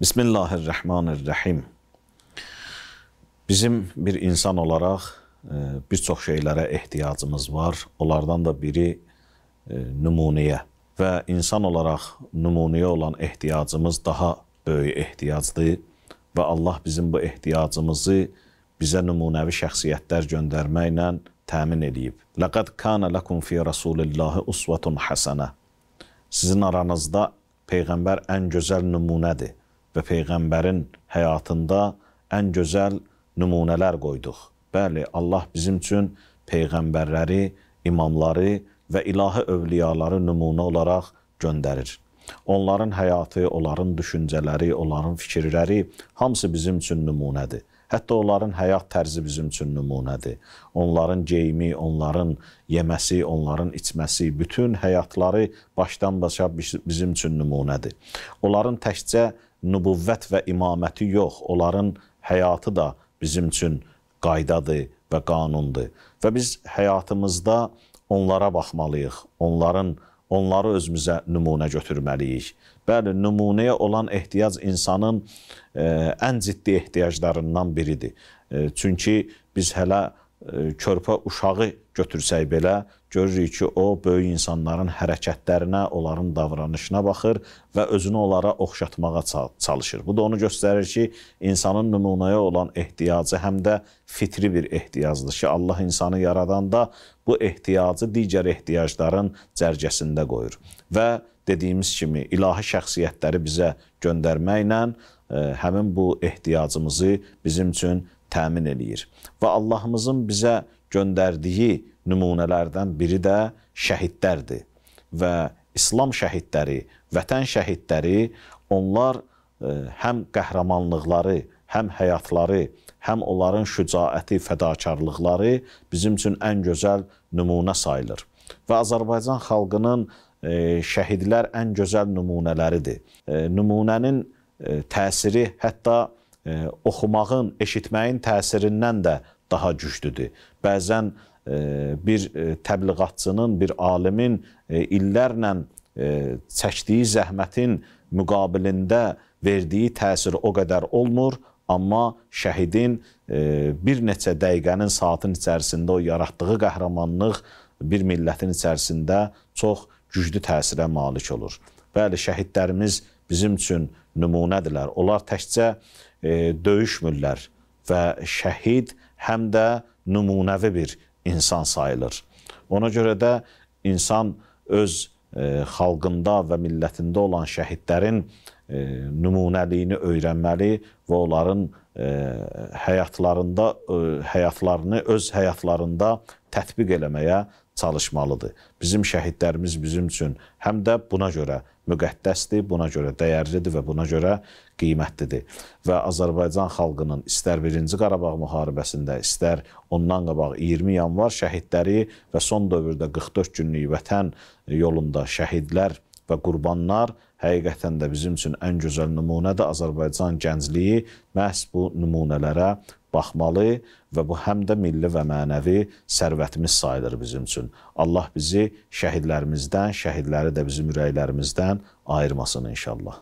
Bismillahirrahmanirrahim. Bizim bir insan olaraq e, bir çox şeylərə ehtiyacımız var. Onlardan da biri e, nümunəyə və insan olaraq nümunəyə olan ehtiyacımız daha böyük ehtiyacdır və Allah bizim bu ehtiyacımızı bizə nümunəvi şəxsiyyətlər göndərməklə təmin edib. Laqad kana lakum fi rasulillahi uswatun hasana. Sizin aranızda peyğəmbər ən gözəl nümunədir və Peyğəmbərin həyatında ən gözəl nümunələr qoyduq. Bəli, Allah bizim üçün Peyğəmbərləri, imamları və ilahi övliyaları nümunə olaraq göndərir. Onların həyatı, onların düşüncələri, onların fikirləri hamısı bizim üçün nümunədir. Hətta onların həyat tərzi bizim üçün nümunədir. Onların geyimi, onların yeməsi, onların içməsi, bütün həyatları başdan başa bizim üçün nümunədir. Onların təkcə nübüvvət və imaməti yox, onların həyatı da bizim üçün qaydadır və qanundur. Və biz həyatımızda onlara baxmalıyıq, onların onları özümüzə nümunə götürməliyik. Bəli, nümunəyə olan ehtiyac insanın ə, e, ən ciddi ehtiyaclarından biridir. Ə, e, çünki biz hələ körpə uşağı götürsək belə görürük ki, o böyük insanların hərəkətlərinə, onların davranışına baxır və özünü onlara oxşatmağa çalışır. Bu da onu göstərir ki, insanın nümunəyə olan ehtiyacı həm də fitri bir ehtiyacdır ki, Allah insanı yaradanda bu ehtiyacı digər ehtiyacların cərgəsində qoyur. Və dediyimiz kimi ilahi şəxsiyyətləri bizə göndərməklə həmin bu ehtiyacımızı bizim üçün təmin eləyir. Və Allahımızın bizə göndərdiyi nümunələrdən biri də şəhidlərdir. Və İslam şəhidləri, vətən şəhidləri, onlar e, həm qəhrəmanlıqları, həm həyatları, həm onların şücaəti, fədakarlıqları bizim üçün ən gözəl nümunə sayılır. Və Azərbaycan xalqının e, şəhidlər ən gözəl nümunələridir. E, nümunənin təsiri hətta oxumağın, eşitməyin təsirindən də daha güclüdür. Bəzən e, bir e, təbliğatçının, bir alimin e, illərlə çəkdiyi zəhmətin müqabilində verdiyi təsir o qədər olmur, amma şəhidin bir neçə dəqiqənin, saatın içərisində o yaratdığı qəhrəmanlıq bir millətin içərisində çox güclü təsirə malik olur. Bəli, şəhidlərimiz bizim üçün nümunədirlər. Onlar təkcə e, döyüşmürlər və şəhid həm də nümunəvi bir insan sayılır. Ona görə də insan öz e, xalqında və millətində olan şəhidlərin e, nümunəliyini öyrənməli və onların e, həyatlarında e, həyatlarını öz həyatlarında tətbiq eləməyə çalışmalıdır. Bizim şəhidlərimiz bizim üçün həm də buna görə müqəddəsdir, buna görə dəyərlidir və buna görə qiymətlidir. Və Azərbaycan xalqının istər 1-ci Qarabağ müharibəsində, istər ondan qabaq 20 yanvar şəhidləri və son dövrdə 44 günlük vətən yolunda şəhidlər və qurbanlar həqiqətən də bizim üçün ən gözəl nümunədir. Azərbaycan gəncliyi məhz bu nümunələrə baxmalı və bu həm də milli və mənəvi sərvətimiz sayılır bizim üçün. Allah bizi şəhidlərimizdən, şəhidləri də bizim ürəklərimizdən ayırmasın inşallah.